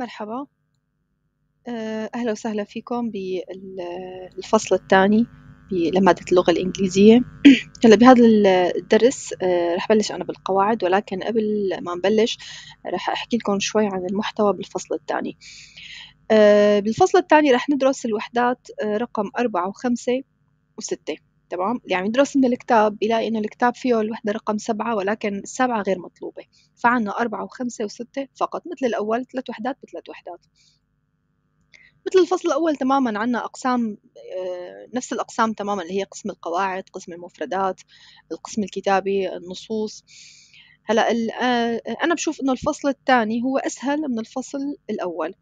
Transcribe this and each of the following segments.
مرحبا آه، أهلا وسهلا فيكم بالفصل الثاني بلمادة اللغة الإنجليزية هلا بهذا الدرس آه، رح بلش أنا بالقواعد ولكن قبل ما نبلش رح أحكي لكم شوي عن المحتوى بالفصل الثاني آه، بالفصل الثاني رح ندرس الوحدات رقم أربعة وخمسة وستة تمام يعني يدرس من الكتاب يلاقي إنه الكتاب فيه الوحدة رقم سبعة ولكن السبعة غير مطلوبة فعنا أربعة وخمسة وستة فقط مثل الأول ثلاث وحدات بثلاث وحدات مثل الفصل الأول تماما عنا أقسام آه، نفس الأقسام تماما اللي هي قسم القواعد قسم المفردات القسم الكتابي النصوص هلا آه، أنا بشوف إنه الفصل الثاني هو أسهل من الفصل الأول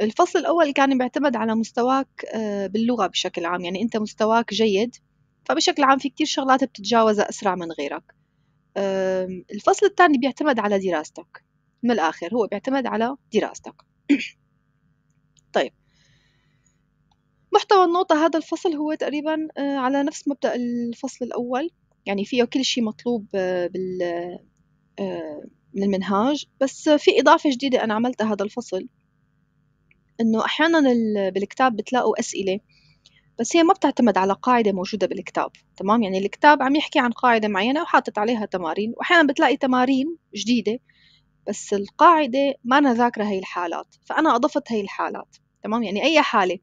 الفصل الأول كان بيعتمد على مستواك آه، باللغة بشكل عام يعني أنت مستواك جيد فبشكل عام في كتير شغلات بتتجاوز أسرع من غيرك الفصل الثاني بيعتمد على دراستك من الآخر هو بيعتمد على دراستك طيب محتوى النوطة هذا الفصل هو تقريبا أه، على نفس مبدأ الفصل الأول يعني فيه كل شيء مطلوب أه، بال أه، من المنهاج بس في إضافة جديدة أنا عملتها هذا الفصل إنه أحيانا بالكتاب بتلاقوا أسئلة بس هي ما بتعتمد على قاعدة موجودة بالكتاب تمام يعني الكتاب عم يحكي عن قاعدة معينة وحاطط عليها تمارين وأحيانا بتلاقي تمارين جديدة بس القاعدة ما أنا ذاكرة هي الحالات فأنا أضفت هي الحالات تمام يعني أي حالة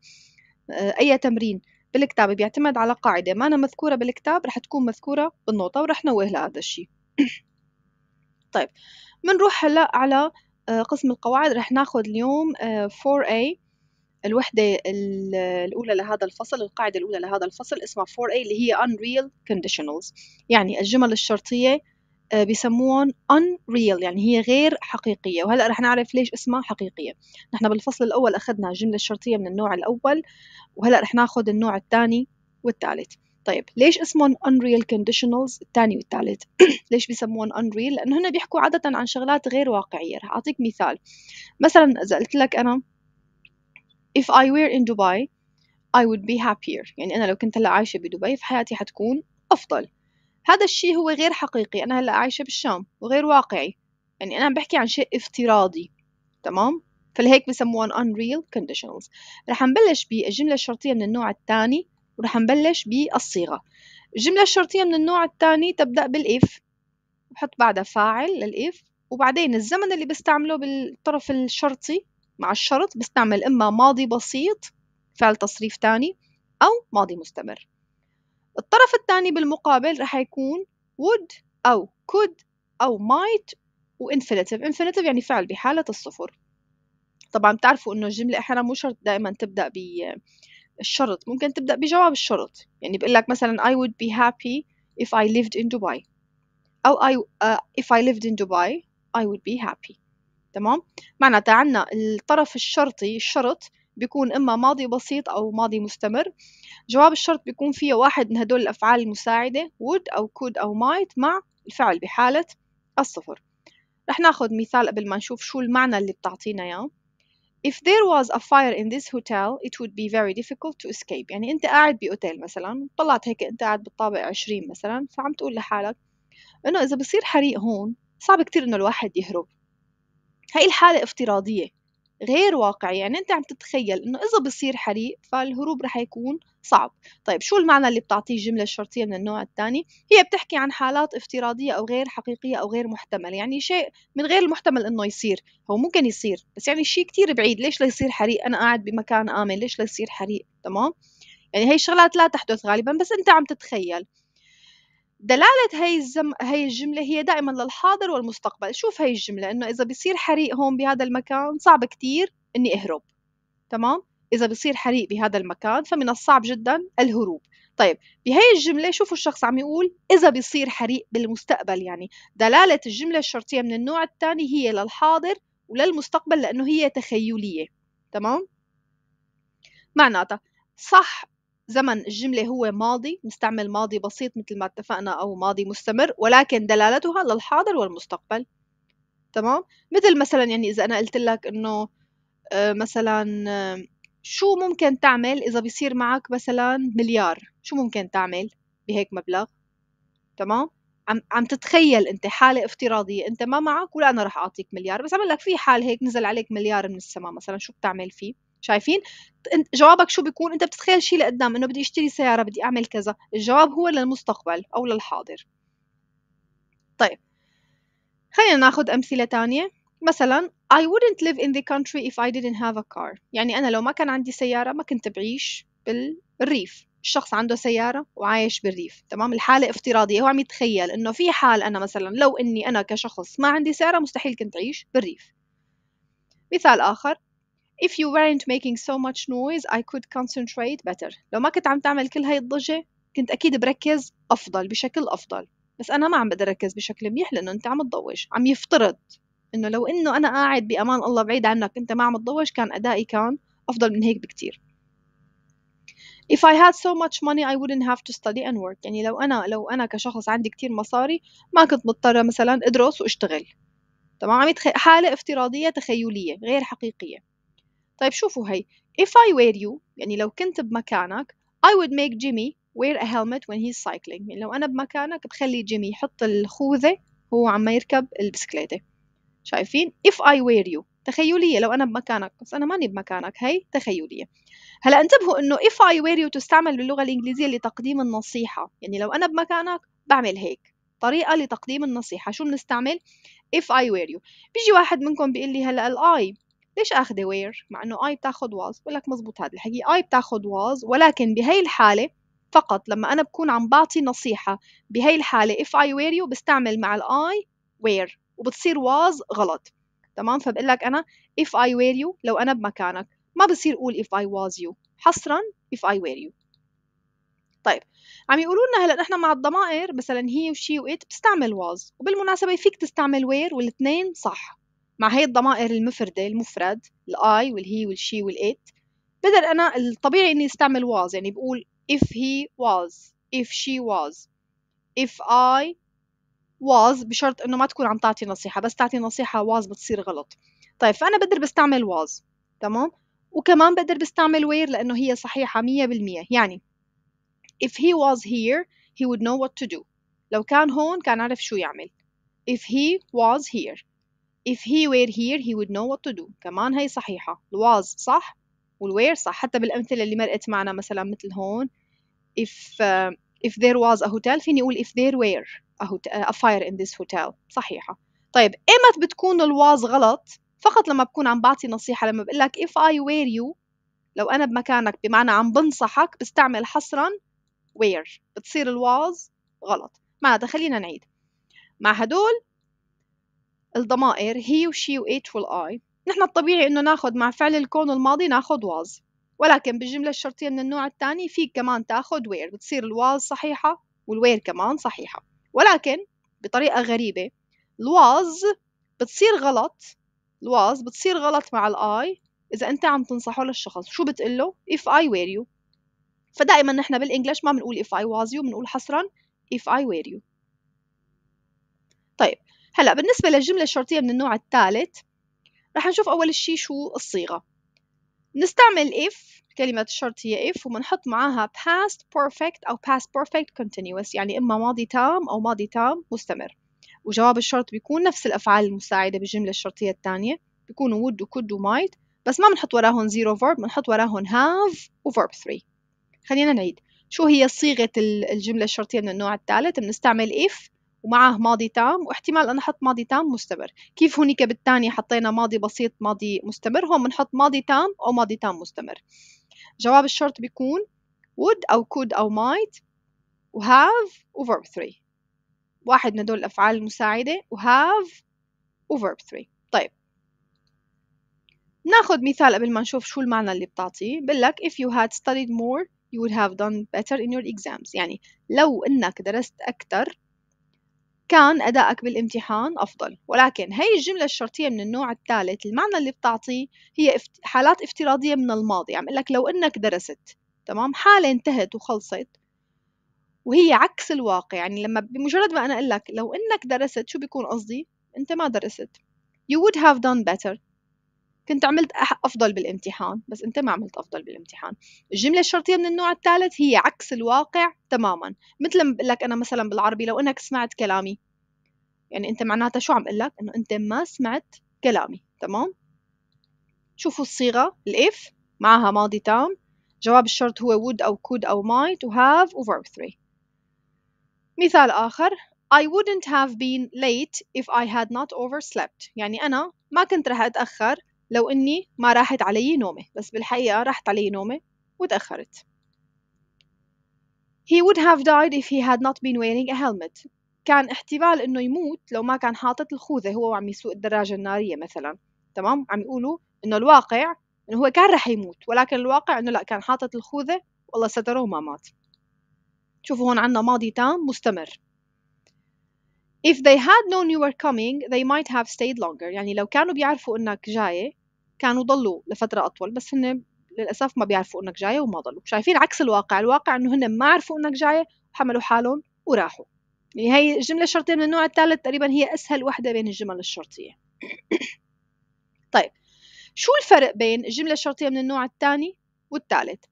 آه، أي تمرين بالكتاب بيعتمد على قاعدة ما أنا مذكورة بالكتاب رح تكون مذكورة بالنقطة ورح نوه لهذا الشيء طيب بنروح هلا على آه، قسم القواعد رح ناخذ اليوم 4A آه، الوحدة الأولى لهذا الفصل القاعدة الأولى لهذا الفصل اسمها 4A اللي هي Unreal Conditionals يعني الجمل الشرطية آه، بيسموهم unreal يعني هي غير حقيقية وهلأ رح نعرف ليش اسمها حقيقية نحن بالفصل الأول أخذنا الجملة الشرطية من النوع الأول وهلأ رح ناخد النوع الثاني والثالث طيب ليش اسمهم unreal conditionals الثاني والثالث ليش بيسموهم unreal لأنه هنا بيحكوا عادة عن شغلات غير واقعية رح أعطيك مثال مثلا إذا قلت لك أنا if I were in Dubai I would be happier يعني أنا لو كنت هلا عايشة بدبي فحياتي حتكون أفضل هذا الشيء هو غير حقيقي أنا هلا عايشة بالشام وغير واقعي يعني أنا عم بحكي عن شيء افتراضي تمام فلهيك بسموهم unreal conditionals رح نبلش بالجملة الشرطية من النوع الثاني ورح نبلش بالصيغة الجملة الشرطية من النوع الثاني تبدأ بالإف بحط بعدها فاعل للإف وبعدين الزمن اللي بستعمله بالطرف الشرطي مع الشرط بستعمل إما ماضي بسيط فعل تصريف تاني أو ماضي مستمر الطرف الثاني بالمقابل رح يكون would أو could أو might و infinitive infinitive يعني فعل بحالة الصفر طبعا بتعرفوا إنه الجملة أحيانا مو شرط دائما تبدأ بالشرط ممكن تبدأ بجواب الشرط يعني بقول لك مثلا I would be happy if I lived in Dubai أو I, uh, if I lived in Dubai I would be happy تمام معناتها عندنا الطرف الشرطي الشرط بيكون إما ماضي بسيط أو ماضي مستمر جواب الشرط بيكون فيه واحد من هدول الأفعال المساعدة would أو could أو might مع الفعل بحالة الصفر رح ناخد مثال قبل ما نشوف شو المعنى اللي بتعطينا إياه If there was a fire in this hotel it would be very difficult to escape يعني أنت قاعد بأوتيل مثلا طلعت هيك أنت قاعد بالطابق 20 مثلا فعم تقول لحالك إنه إذا بصير حريق هون صعب كتير إنه الواحد يهرب هاي الحالة افتراضية غير واقعية يعني انت عم تتخيل انه اذا بصير حريق فالهروب رح يكون صعب طيب شو المعنى اللي بتعطيه الجمله الشرطيه من النوع الثاني هي بتحكي عن حالات افتراضيه او غير حقيقيه او غير محتمله يعني شيء من غير المحتمل انه يصير هو ممكن يصير بس يعني شيء كتير بعيد ليش ليصير حريق انا قاعد بمكان امن ليش ليصير حريق تمام يعني هي الشغلات لا تحدث غالبا بس انت عم تتخيل دلالة هاي الزم... هاي الجملة هي دائما للحاضر والمستقبل شوف هاي الجملة إنه إذا بصير حريق هون بهذا المكان صعب كتير إني أهرب تمام إذا بصير حريق بهذا المكان فمن الصعب جدا الهروب طيب بهي الجملة شوفوا الشخص عم يقول إذا بيصير حريق بالمستقبل يعني دلالة الجملة الشرطية من النوع الثاني هي للحاضر وللمستقبل لأنه هي تخيلية تمام معناتها صح زمن الجملة هو ماضي نستعمل ماضي بسيط مثل ما اتفقنا أو ماضي مستمر ولكن دلالتها للحاضر والمستقبل تمام مثل مثلا يعني إذا أنا قلت لك إنه آه، مثلا آه، شو ممكن تعمل إذا بيصير معك مثلا مليار شو ممكن تعمل بهيك مبلغ تمام عم عم تتخيل انت حاله افتراضيه انت ما معك ولا انا رح اعطيك مليار بس عم لك في حال هيك نزل عليك مليار من السماء مثلا شو بتعمل فيه شايفين جوابك شو بيكون انت بتتخيل شيء لقدام انه بدي اشتري سياره بدي اعمل كذا الجواب هو للمستقبل او للحاضر طيب خلينا ناخذ امثله تانية مثلا I wouldn't live in the country if I didn't have a car يعني انا لو ما كان عندي سياره ما كنت بعيش بالريف الشخص عنده سيارة وعايش بالريف تمام الحالة افتراضية هو عم يتخيل انه في حال انا مثلا لو اني انا كشخص ما عندي سيارة مستحيل كنت اعيش بالريف مثال اخر if you weren't making so much noise I could concentrate better لو ما كنت عم تعمل كل هاي الضجة كنت أكيد بركز أفضل بشكل أفضل بس أنا ما عم بقدر أركز بشكل منيح لأنه أنت عم تضوج عم يفترض إنه لو إنه أنا قاعد بأمان الله بعيد عنك أنت ما عم تضوج كان أدائي كان أفضل من هيك بكتير If I had so much money I wouldn't have to study and work يعني لو أنا لو أنا كشخص عندي كتير مصاري ما كنت مضطرة مثلا أدرس وأشتغل تمام عم حالة افتراضية تخيلية غير حقيقية طيب شوفوا هي if I were you يعني لو كنت بمكانك I would make Jimmy wear a helmet when he's cycling يعني لو أنا بمكانك بخلي جيمي يحط الخوذة وهو عم يركب البسكليتة شايفين if I were you تخيلية لو أنا بمكانك بس أنا ماني بمكانك هي تخيلية هلا انتبهوا إنه if I were you تستعمل باللغة الإنجليزية لتقديم النصيحة يعني لو أنا بمكانك بعمل هيك طريقة لتقديم النصيحة شو بنستعمل if I were you بيجي واحد منكم بيقول لي هلا الاي ليش اخذه وير مع انه اي بتاخذ واز بقول لك مزبوط هذا الحكي اي بتاخذ واز ولكن بهي الحاله فقط لما انا بكون عم بعطي نصيحه بهي الحاله if I وير you بستعمل مع الاي وير وبتصير واز غلط تمام فبقول لك انا if I وير you لو انا بمكانك ما بصير اقول if I was you حصرا if I وير you طيب عم يقولوا لنا هلا نحن مع الضمائر مثلا هي وشي وات بتستعمل واز وبالمناسبه فيك تستعمل وير والاثنين صح مع هي الضمائر المفردة المفرد الاي والهي والشي والات بدل أنا الطبيعي إني استعمل was يعني بقول if he was if she was if I was بشرط إنه ما تكون عم تعطي نصيحة بس تعطي نصيحة was بتصير غلط طيب فأنا بقدر بستعمل was تمام وكمان بقدر بستعمل where لأنه هي صحيحة مية بالمية يعني if he was here he would know what to do لو كان هون كان عرف شو يعمل if he was here if he were here he would know what to do كمان هي صحيحة was صح والوير صح حتى بالأمثلة اللي مرقت معنا مثلا مثل هون if uh, if there was a hotel فيني أقول if there were a, hotel, a fire in this hotel صحيحة طيب إيمت بتكون الواز غلط فقط لما بكون عم بعطي نصيحة لما بقول لك if I were you لو أنا بمكانك بمعنى عم بنصحك بستعمل حصرا where بتصير الواز غلط معناتها خلينا نعيد مع هدول الضمائر هي وشي وإيت والآي نحن الطبيعي انه ناخد مع فعل الكون الماضي ناخد واز ولكن بالجملة الشرطية من النوع الثاني فيك كمان تاخد وير بتصير الواز صحيحة والوير كمان صحيحة ولكن بطريقة غريبة الواز بتصير غلط الواز بتصير غلط مع الاي اذا انت عم تنصحه للشخص شو بتقول له if I were you فدائما نحن بالانجلش ما بنقول if I was you بنقول حصرا if I were you طيب هلا بالنسبة للجملة الشرطية من النوع الثالث رح نشوف أول شي شو الصيغة نستعمل if كلمة الشرطية if وبنحط معاها past perfect أو past perfect continuous يعني إما ماضي تام أو ماضي تام مستمر وجواب الشرط بيكون نفس الأفعال المساعدة بالجملة الشرطية الثانية بيكونوا would و could و might بس ما بنحط وراهم zero verb بنحط وراهم have و verb three خلينا نعيد شو هي صيغة الجملة الشرطية من النوع الثالث بنستعمل if ومعه ماضي تام واحتمال أن أحط ماضي تام مستمر كيف هناك بالتاني حطينا ماضي بسيط ماضي مستمر هون بنحط ماضي تام أو ماضي تام مستمر جواب الشرط بيكون would أو could أو might و have و verb 3 واحد من هدول الأفعال المساعدة و have و verb 3 طيب ناخد مثال قبل ما نشوف شو المعنى اللي بتعطيه بقول لك if you had studied more you would have done better in your exams يعني لو انك درست اكثر كان أدائك بالامتحان أفضل ولكن هي الجملة الشرطية من النوع الثالث المعنى اللي بتعطيه هي حالات افتراضية من الماضي عم يعني لك لو إنك درست تمام حالة انتهت وخلصت وهي عكس الواقع يعني لما بمجرد ما أنا أقول لك لو إنك درست شو بيكون قصدي أنت ما درست you would have done better كنت عملت افضل بالامتحان بس انت ما عملت افضل بالامتحان الجمله الشرطيه من النوع الثالث هي عكس الواقع تماما مثل ما بقول لك انا مثلا بالعربي لو انك سمعت كلامي يعني انت معناتها شو عم اقول لك انه انت ما سمعت كلامي تمام شوفوا الصيغه الاف معها ماضي تام جواب الشرط هو would او could او might و have و verb 3 مثال آخر I wouldn't have been late if I had not overslept يعني أنا ما كنت رح أتأخر لو اني ما راحت علي نومه بس بالحقيقه راحت علي نومه وتاخرت He would have died if he had not been wearing a helmet. كان احتمال انه يموت لو ما كان حاطط الخوذة هو وعم يسوق الدراجة النارية مثلا تمام عم يقولوا انه الواقع انه هو كان رح يموت ولكن الواقع انه لا كان حاطط الخوذة والله ستره وما مات شوفوا هون عنا ماضي تام مستمر If they had known you were coming they might have stayed longer يعني لو كانوا بيعرفوا انك جاية كانوا ضلوا لفتره اطول بس هن للاسف ما بيعرفوا انك جايه وما ضلوا شايفين عكس الواقع الواقع انه هن ما عرفوا انك جايه وحملوا حالهم وراحوا يعني هي الجمله الشرطيه من النوع الثالث تقريبا هي اسهل وحده بين الجمل الشرطيه طيب شو الفرق بين الجمله الشرطيه من النوع الثاني والثالث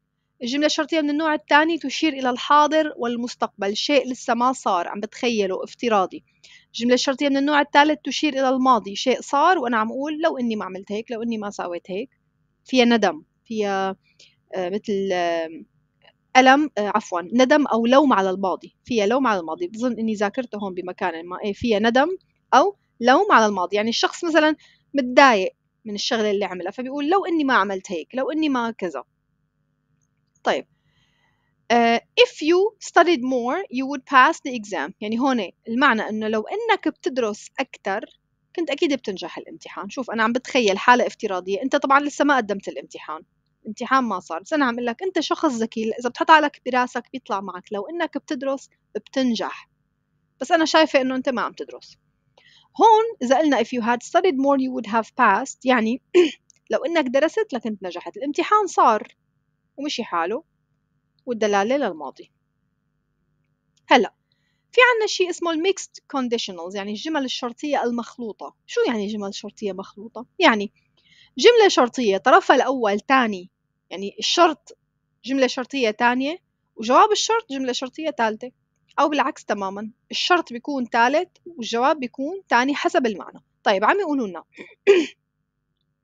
الجملة الشرطية من النوع الثاني تشير إلى الحاضر والمستقبل شيء لسه ما صار عم بتخيله افتراضي الجملة الشرطية من النوع الثالث تشير إلى الماضي شيء صار وأنا عم أقول لو إني ما عملت هيك لو إني ما سويت هيك فيها ندم فيها آه، مثل آه، ألم آه، عفوا ندم أو لوم على الماضي فيها لوم على الماضي بظن إني ذاكرته هون بمكان ما إيه، فيها ندم أو لوم على الماضي يعني الشخص مثلا متضايق من الشغلة اللي عملها فبيقول لو إني ما عملت هيك لو إني ما كذا طيب uh, if you studied more you would pass the exam يعني هون المعنى انه لو انك بتدرس اكثر كنت اكيد بتنجح الامتحان شوف انا عم بتخيل حاله افتراضيه انت طبعا لسه ما قدمت الامتحان الامتحان ما صار بس انا عم لك انت شخص ذكي اذا بتحط عليك براسك بيطلع معك لو انك بتدرس بتنجح بس انا شايفه انه انت ما عم تدرس هون اذا قلنا if you had studied more you would have passed يعني لو انك درست لكنت نجحت الامتحان صار ومشي حاله والدلالة للماضي هلأ في عنا شيء اسمه الميكست كونديشنالز يعني الجمل الشرطية المخلوطة شو يعني جمل شرطية مخلوطة؟ يعني جملة شرطية طرفها الأول تاني يعني الشرط جملة شرطية تانية وجواب الشرط جملة شرطية ثالثة أو بالعكس تماما الشرط بيكون ثالث والجواب بيكون تاني حسب المعنى طيب عم يقولوا لنا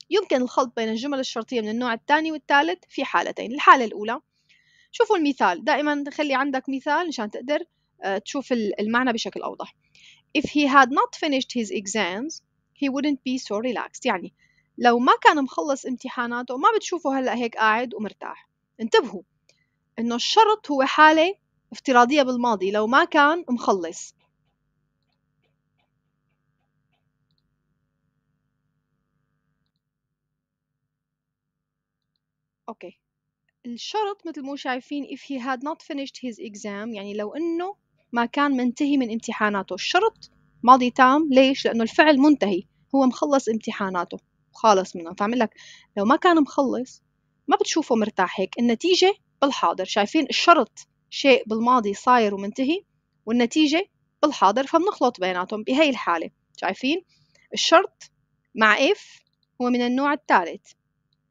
يمكن الخلط بين الجمل الشرطية من النوع الثاني والثالث في حالتين الحالة الأولى شوفوا المثال دائما خلي عندك مثال مشان تقدر آه، تشوف المعنى بشكل أوضح if he had not finished his exams he wouldn't be so relaxed يعني لو ما كان مخلص امتحاناته ما بتشوفه هلا هيك قاعد ومرتاح انتبهوا انه الشرط هو حالة افتراضية بالماضي لو ما كان مخلص اوكي الشرط مثل مو شايفين if he had not finished his exam يعني لو انه ما كان منتهي من امتحاناته الشرط ماضي تام ليش لانه الفعل منتهي هو مخلص امتحاناته خالص منه فعمل لك لو ما كان مخلص ما بتشوفه مرتاح هيك النتيجة بالحاضر شايفين الشرط شيء بالماضي صاير ومنتهي والنتيجة بالحاضر فبنخلط بيناتهم بهي الحالة شايفين الشرط مع if هو من النوع الثالث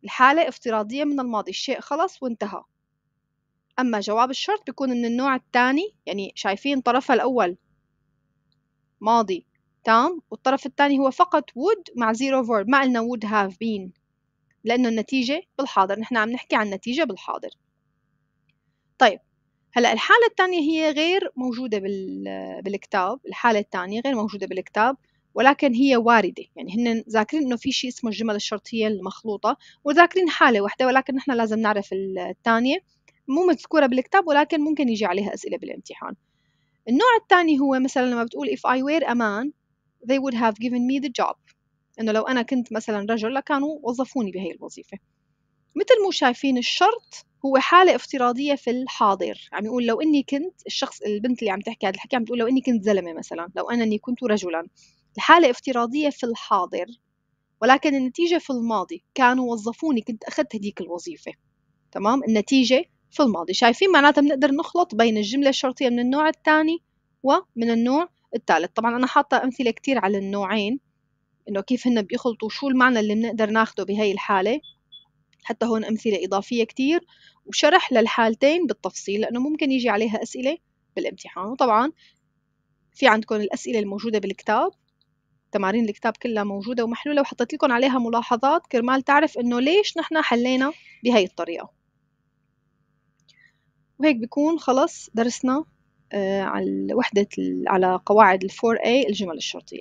الحالة افتراضية من الماضي الشيء خلص وانتهى أما جواب الشرط بيكون من النوع الثاني يعني شايفين طرفها الأول ماضي تام والطرف الثاني هو فقط would مع zero verb ما قلنا would have been لأنه النتيجة بالحاضر نحن عم نحكي عن نتيجة بالحاضر طيب هلا الحالة الثانية هي غير موجودة بالكتاب الحالة الثانية غير موجودة بالكتاب ولكن هي وارده يعني هن ذاكرين انه في شيء اسمه الجمل الشرطيه المخلوطه وذاكرين حاله واحده ولكن نحن لازم نعرف الثانيه مو مذكوره بالكتاب ولكن ممكن يجي عليها اسئله بالامتحان النوع الثاني هو مثلا لما بتقول if I were a man they would have given me the job انه لو انا كنت مثلا رجل لكانوا وظفوني بهي الوظيفه مثل مو شايفين الشرط هو حالة افتراضية في الحاضر عم يقول لو إني كنت الشخص البنت اللي عم تحكي هذا الحكي عم تقول لو إني كنت زلمة مثلا لو أنني كنت رجلا الحالة افتراضية في الحاضر ولكن النتيجة في الماضي كانوا وظفوني كنت أخذت هديك الوظيفة تمام النتيجة في الماضي شايفين معناتها بنقدر نخلط بين الجملة الشرطية من النوع الثاني ومن النوع الثالث طبعا أنا حاطة أمثلة كتير على النوعين إنه كيف هن بيخلطوا شو المعنى اللي بنقدر ناخده بهي الحالة حتى هون أمثلة إضافية كتير وشرح للحالتين بالتفصيل لأنه ممكن يجي عليها أسئلة بالامتحان وطبعا في عندكم الأسئلة الموجودة بالكتاب تمارين الكتاب كلها موجودة ومحلولة وحطيت لكم عليها ملاحظات كرمال تعرف إنه ليش نحن حلينا بهاي الطريقة وهيك بيكون خلص درسنا آه، على وحدة على قواعد الفور 4A الجمل الشرطية